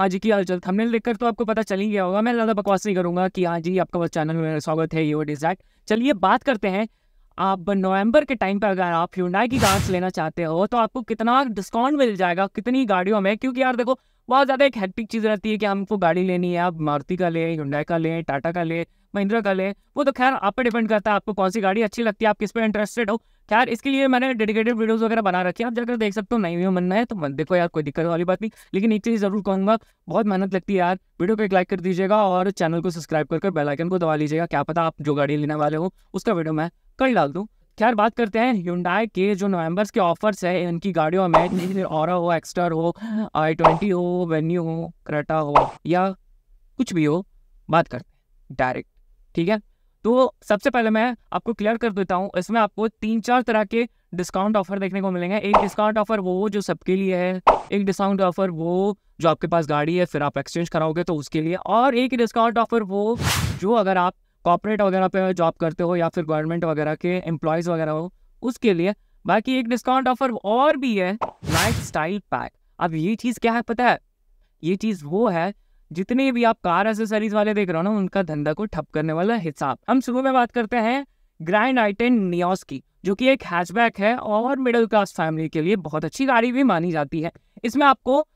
हाँ जी की हालचाल थमेल देखकर तो आपको पता चल ही गया होगा मैं ज़्यादा बकवास नहीं करूँगा कि हाँ जी आपका चैनल में स्वागत है यू वो डिज चलिए बात करते हैं आप नवंबर के टाइम पर अगर आप ह्यूंडाई की कार्स लेना चाहते हो तो आपको कितना डिस्काउंट मिल जाएगा कितनी गाड़ियों में क्योंकि यार देखो बहुत ज़्यादा एक हेक्टिक चीज़ रहती है कि हमको गाड़ी लेनी है आप मारुति का लें ह्यूंडाई का लें टाटा का लें महिंद्रा का लें वो तो खैर आप पे डिपेंड करता है आपको कौन सी गाड़ी अच्छी लगती है आप किस पे इंटरेस्टेड हो खैर इसके लिए मैंने डेडिकेटेड वीडियोस वगैरह बना रखी है आप जाकर देख सकते हो नहीं व्यू मनना है तो देखो यार कोई दिक्कत वाली बात नहीं लेकिन एक चीज़ जरूर कहूँगा बहुत मेहनत लगती है यार वीडियो को एक लाइक कर दीजिएगा और चैनल को सब्सक्राइब करके बेलाइकन को दबा लीजिएगा क्या पता आप जो गाड़ी लेने वाले हो उसका वीडियो मैं कल डाल दूँ खैर बात करते हैं ह्यूंडाई के जो नवंबर्स के ऑफर्स है इनकी गाड़ियों में और हो एक्स्टर हो आई ट्वेंटी हो वेन्यू हो क्रेटा हो या कुछ भी हो बात करते हैं डायरेक्ट ठीक है तो सबसे पहले मैं आपको क्लियर कर देता हूँ इसमें आपको तीन चार तरह के डिस्काउंट ऑफर देखने को मिलेंगे एक डिस्काउंट ऑफर वो जो सबके लिए है एक डिस्काउंट ऑफर वो जो आपके पास गाड़ी है फिर आप एक्सचेंज कराओगे तो उसके लिए और एक डिस्काउंट ऑफर वो जो अगर आप कॉपरेट वगैरह पे जॉब करते हो या फिर गवर्नमेंट वगैरह के एम्प्लॉयज़ वगैरह हो उसके लिए बाकी एक डिस्काउंट ऑफर और भी है लाइफ स्टाइल पैक अब ये चीज़ क्या है पता है ये चीज़ वो है जितने भी आप कार एसेसरीज वाले देख रहे हो ना उनका धंधा को ठप करने वाला हिसाब हम शुरू में बात करते हैं ग्रैंड आई टेन नियोस की जो कि एक हैचबैक है और मिडिल क्लास फैमिली के लिए बहुत अच्छी गाड़ी भी मानी जाती है इसमें आपको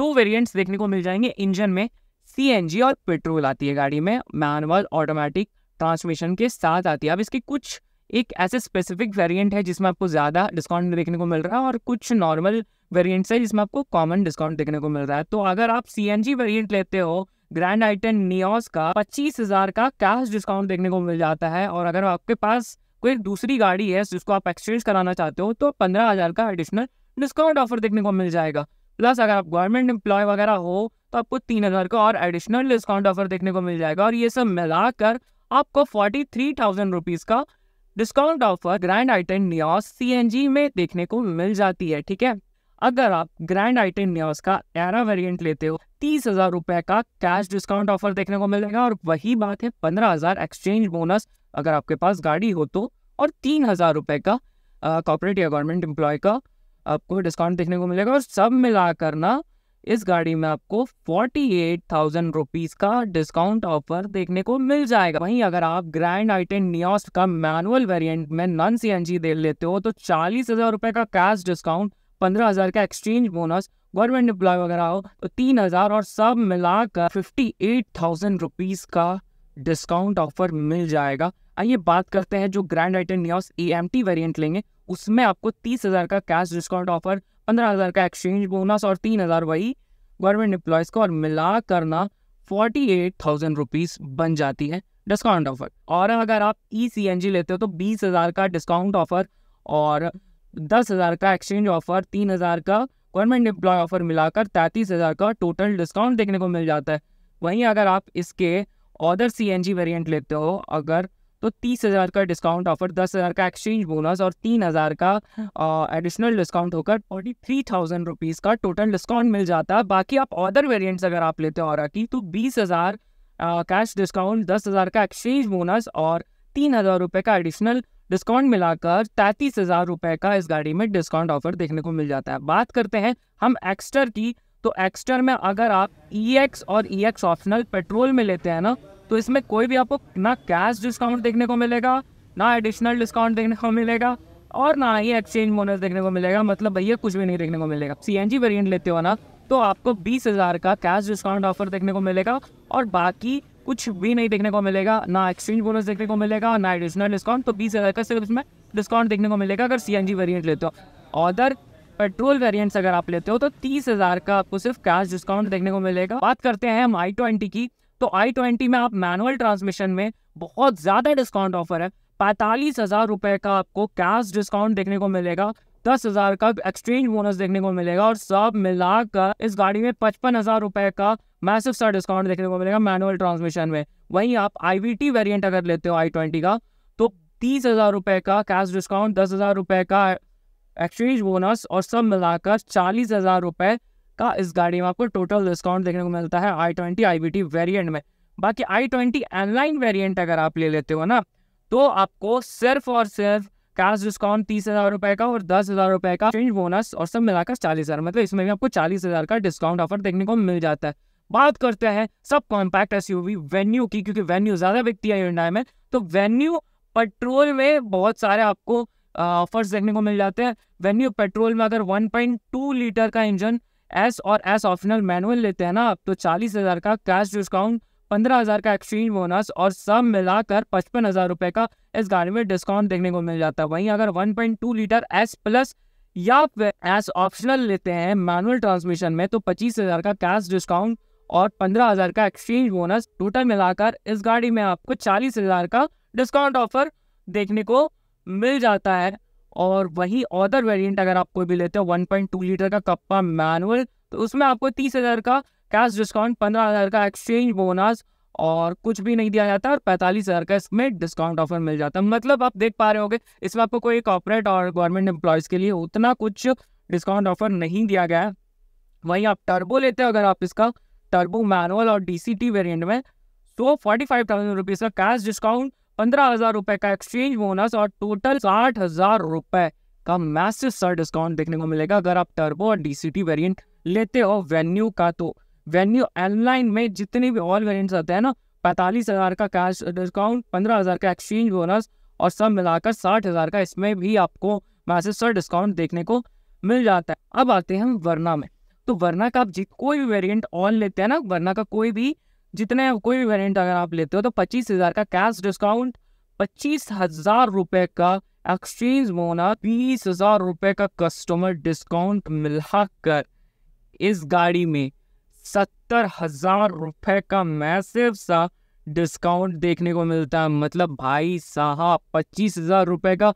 दो वेरिएंट्स देखने को मिल जाएंगे इंजन में सी और पेट्रोल आती है गाड़ी में मैनुअल ऑटोमेटिक ट्रांसमिशन के साथ आती है अब इसकी कुछ एक ऐसे स्पेसिफिक वेरिएंट है जिसमें आपको ज़्यादा डिस्काउंट देखने को मिल रहा है और कुछ नॉर्मल वेरिएंट्स है जिसमें आपको कॉमन डिस्काउंट देखने को मिल रहा है तो अगर आप सी एन जी वेरियंट लेते हो ग्रैंड आइटन नियोस का पच्चीस हज़ार का कैश डिस्काउंट देखने को मिल जाता है और अगर आपके पास कोई दूसरी गाड़ी है जिसको आप एक्सचेंज कराना चाहते हो तो पंद्रह हज़ार का एडिशनल डिस्काउंट ऑफर देखने को मिल जाएगा प्लस अगर आप गवर्नमेंट एम्प्लॉय वगैरह हो तो आपको तीन हज़ार का और एडिशनल डिस्काउंट ऑफर देखने को मिल जाएगा और ये सब मिलाकर आपको फोर्टी थ्री थाउजेंड रुपीज़ का डिस्काउंट ऑफर ग्रैंड आइटन न्यास सी में देखने को मिल जाती है ठीक है अगर आप ग्रैंड आइटन न्यास का एरा वेरिएंट लेते हो तीस हजार रुपए का कैश डिस्काउंट ऑफर देखने को मिलेगा और वही बात है पंद्रह हजार एक्सचेंज बोनस अगर आपके पास गाड़ी हो तो और तीन हजार रुपए का कॉपरेटिव या गवर्नमेंट एम्प्लॉय का आपको डिस्काउंट देखने को मिलेगा और सब मिला ना इस गाड़ी में आपको फोर्टी एट थाउजेंड रुपीज़ का डिस्काउंट ऑफर देखने को मिल जाएगा वहीं अगर आप ग्रैंड आइटेन नियोस्ट का मैनुअल वेरिएंट में नॉन सीएनजी दे लेते हो तो चालीस हज़ार रुपए का कैश डिस्काउंट पंद्रह हज़ार का एक्सचेंज बोनस गवर्नमेंट एम्प्लॉय वगैरह हो तो तीन हज़ार और सब मिलाकर फिफ्टी एट थाउजेंड रुपीज़ का डिस्काउंट ऑफर मिल जाएगा आइए बात करते हैं जो ग्रैंड आइटेन Nios A M T variant लेंगे उसमें आपको तीस हज़ार का कैश डिस्काउंट ऑफर पंद्रह हज़ार का एक्सचेंज बोनस और तीन हज़ार वही गवर्नमेंट एम्प्लॉयज़ को और मिला करना फोर्टी एट थाउजेंड रुपीज़ बन जाती है डिस्काउंट ऑफर और अगर आप ई सी एन जी लेते हो तो बीस हज़ार का डिस्काउंट ऑफर और दस हज़ार का एक्सचेंज ऑफर तीन हज़ार का गवर्नमेंट एम्प्लॉय ऑफर मिलाकर तैंतीस हज़ार का टोटल डिस्काउंट देखने को मिल जाता है वहीं अगर आप इसके other C N G variant लेते हो अगर तो तीस हज़ार का डिस्काउंट ऑफर दस हज़ार का एक्सचेंज बोनस और तीन हज़ार का एडिशनल डिस्काउंट होकर फोर्टी थ्री थाउजेंड रुपीज़ का टोटल डिस्काउंट मिल जाता है बाकी आप अदर वेरियंट्स अगर आप लेते हो और की तो बीस हज़ार कैश डिस्काउंट दस हज़ार का एक्सचेंज बोनस और तीन हज़ार रुपये का एडिशनल डिस्काउंट मिलाकर तैंतीस हज़ार रुपये का इस गाड़ी में डिस्काउंट ऑफर देखने को मिल जाता है बात करते हैं हम एक्स्टर की तो एक्स्टर में अगर आप ई e एक्स और ई एक्स ऑप्शनल पेट्रोल में लेते हैं ना तो इसमें कोई भी आपको ना कैश डिस्काउंट देखने को मिलेगा ना एडिशनल डिस्काउंट देखने को मिलेगा और ना ही एक्सचेंज बोनस देखने को मिलेगा मतलब भैया कुछ भी नहीं देखने को मिलेगा सी एन जी वेरियंट लेते हो ना तो आपको बीस हज़ार का कैश डिस्काउंट ऑफर देखने को मिलेगा और बाकी कुछ भी नहीं देखने को मिलेगा ना एक्सचेंज बोनस देखने को मिलेगा ना एडिशनल डिस्काउंट तो बीस हज़ार का सिर्फ इसमें डिस्काउंट देखने को मिलेगा अगर सी एन जी वेरियंट लेते हो अदर पेट्रोल वेरिएंट्स अगर आप लेते हो तो तीस हज़ार का आपको सिर्फ कैश डिस्काउंट देखने को मिलेगा बात करते हैं हम आई ट्वेंटी की तो आई ट्वेंटी में आप मैनुअल ट्रांसमिशन में बहुत ज़्यादा डिस्काउंट ऑफर है पैंतालीस हज़ार रुपए का आपको कैश डिस्काउंट देखने को मिलेगा दस हज़ार का एक्सचेंज बोनस देखने को मिलेगा और सब मिलाकर इस गाड़ी में पचपन हज़ार रुपए का मैसिव सा डिस्काउंट देखने को मिलेगा मैनुअल ट्रांसमिशन में वहीं आप आई वेरिएंट वेरियंट अगर लेते हो आई ट्वेंटी का तो तीस हज़ार रुपए का कैश डिस्काउंट दस हज़ार रुपए का एक्सचेंज बोनस और सब मिलाकर चालीस हज़ार रुपए का इस गाड़ी में आपको टोटल डिस्काउंट देखने को मिलता है I twenty I B T variant में बाकी आई ट्वेंटी एनलाइन वेरियंट अगर आप ले लेते हो ना तो आपको सिर्फ और सिर्फ कैश डिस्काउंट तीस हज़ार रुपये का और दस हज़ार रुपये का चेंज बोनस और सब मिलाकर चालीस हज़ार मतलब इसमें भी आपको चालीस हज़ार का डिस्काउंट ऑफर देखने को मिल जाता है बात करते हैं sub compact S U venue की क्योंकि वेन्यू ज़्यादा बिकती है इंडिया में तो वेन्यू पेट्रोल में बहुत सारे आपको ऑफर्स देखने को मिल जाते हैं वेन्यू पेट्रोल में अगर वन लीटर का इंजन एस और एस ऑप्शनल मैनुअल लेते हैं ना आप तो चालीस हज़ार का कैश डिस्काउंट पंद्रह हज़ार का एक्सचेंज बोनस और सब मिलाकर पचपन हज़ार रुपये का इस गाड़ी में डिस्काउंट देखने को मिल जाता है वहीं अगर one point two litre S plus या एस ऑप्शनल लेते हैं मैनुअल ट्रांसमिशन में तो पच्चीस हज़ार का कैश डिस्काउंट और पंद्रह हज़ार का एक्सचेंज बोनस टोटल मिलाकर इस गाड़ी में आपको चालीस हज़ार का डिस्काउंट ऑफर देखने को मिल जाता है और वही अदर वेरिएंट अगर आप कोई भी लेते हो 1.2 लीटर का कप्पा मैनुअल तो उसमें आपको तीस हज़ार का कैश डिस्काउंट पंद्रह हज़ार का एक्सचेंज बोनस और कुछ भी नहीं दिया जाता और पैंतालीस हज़ार का इसमें डिस्काउंट ऑफर मिल जाता है मतलब आप देख पा रहे होगे इसमें आपको कोई कॉपरेट और गवर्नमेंट एम्प्लॉयज़ के लिए उतना कुछ डिस्काउंट ऑफर नहीं दिया गया है वहीं आप टर्बो लेते हो अगर आप इसका टर्बो मैनुअल और डी वेरिएंट में तो फोर्टी फाइव थाउजेंड रुपीज़ का कैश डिस्काउंट पंद्रह हजार रुपए का एक्सचेंज बोनस और टोटल साठ हजार रुपए का मैसेज सर डिस्काउंट देखने को मिलेगा अगर आप टर्बो और डीसीटी वेरिएंट लेते हो वेन्यू का तो वेन्यू एनलाइन में जितने भी ऑल वेरिएंट्स आते हैं ना पैंतालीस हज़ार का कैश डिस्काउंट पंद्रह हज़ार का एक्सचेंज बोनस और सब मिलाकर साठ हज़ार का इसमें भी आपको मैसेज सर डिस्काउंट देखने को मिल जाता है अब आते हैं वरना में तो वरना का आप जित कोई भी वेरियंट ऑन लेते हैं ना वरना का कोई भी जितने कोई भी वेरियंट अगर आप लेते हो तो पच्चीस हज़ार का कैश डिस्काउंट पच्चीस हज़ार रुपए का एक्सचेंज मोना बीस हज़ार रुपए का कस्टमर डिस्काउंट मिला कर इस गाड़ी में सत्तर हज़ार रुपये का मैसिव सा डिस्काउंट देखने को मिलता है मतलब भाई साहब पच्चीस हज़ार रुपए का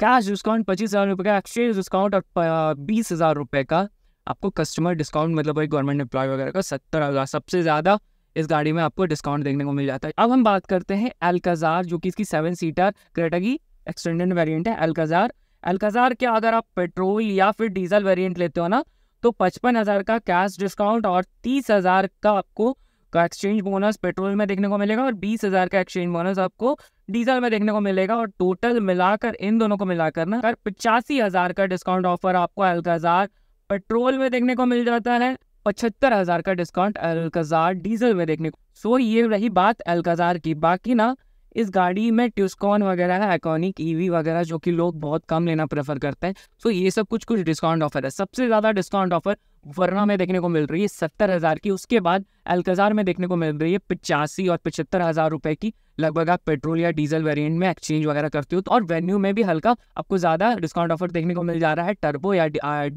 कैश डिस्काउंट पच्चीस हज़ार रुपये का एक्सचेंज डिस्काउंट और बीस हज़ार रुपए का आपको कस्टमर डिस्काउंट मतलब भाई गवर्नमेंट एम्प्लॉय वगैरह का सत्तर हज़ार सबसे ज़्यादा इस गाड़ी में आपको डिस्काउंट देखने को मिल जाता है अब हम बात करते हैं एलकाजार जो कि इसकी सेवन सीटर क्रेटा की एक्सटेंडेड वेरियंट है एलकाजार एलकाजार के अगर आप पेट्रोल या फिर डीजल वेरियंट लेते हो ना तो पचपन हज़ार का कैश डिस्काउंट और तीस हज़ार का आपको का एक्सचेंज बोनस पेट्रोल में देखने को मिलेगा और बीस हज़ार का एक्सचेंज बोनस आपको डीजल में देखने को मिलेगा और टोटल मिलाकर इन दोनों को मिलाकर ना अगर हज़ार का डिस्काउंट ऑफर आपको एल्काजार पेट्रोल में देखने को मिल जाता है पचहत्तर हजार का डिस्काउंट अलकजार डीजल में देखने को सो so, ये रही बात अलकजार की बाकी ना इस गाड़ी में ट्यूस्कॉन वगैरह है एकोनिक ईवी वगैरह जो कि लोग बहुत कम लेना प्रेफर करते हैं सो ये सब कुछ कुछ डिस्काउंट ऑफर है सबसे ज़्यादा डिस्काउंट ऑफर वरना में देखने को मिल रही है सत्तर हज़ार की उसके बाद अलकजार में देखने को मिल रही है पचासी और पचहत्तर हज़ार रुपये की लगभग आप पेट्रोल या डीजल वेरियंट में एक्सचेंज वगैरह करते हो तो और वेन्यू में भी हल्का आपको ज़्यादा डिस्काउंट ऑफर देखने को मिल जा रहा है टर्बो या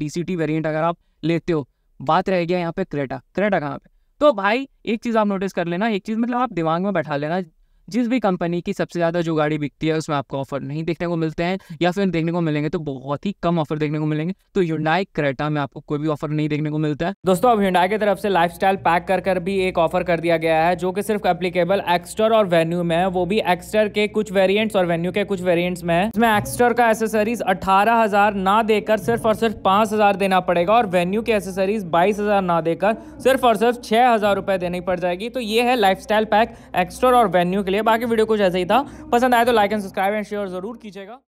डी सी अगर आप लेते हो बात रह गया यहाँ पे क्रेटा क्रेटा कहाँ पे तो भाई एक चीज़ आप नोटिस कर लेना एक चीज़ मतलब आप दिमाग में बैठा लेना जिस भी कंपनी की सबसे ज़्यादा जो गाड़ी बिकती है उसमें आपको ऑफर नहीं देखने को मिलते हैं या फिर देखने को मिलेंगे तो बहुत ही कम ऑफर देखने को मिलेंगे तो यूनाइक क्रेटा में आपको कोई भी ऑफर नहीं देखने को मिलता है दोस्तों अब यूनाइक की तरफ से लाइफ पैक कर कर भी एक ऑफर कर दिया गया है जो कि सिर्फ एप्लीकेबल एक्स्टर और वेन्यू में है वो भी एक्स्टर के कुछ वेरियंट्स और वेन्यू के कुछ वेरियंट्स में है इसमें एक्स्टर का एसेसरीज अठारह ना देकर सिर्फ और सिर्फ पाँच देना पड़ेगा और वेन्यू की एसेसरीज बाईस ना देकर सिर्फ और सिर्फ छः देनी पड़ जाएगी तो ये है लाइफ पैक एक्स्टर और वेन्यू के लिए बाकी वीडियो कुछ ऐसे ही था पसंद आया तो like and subscribe and share जरूर कीजिएगा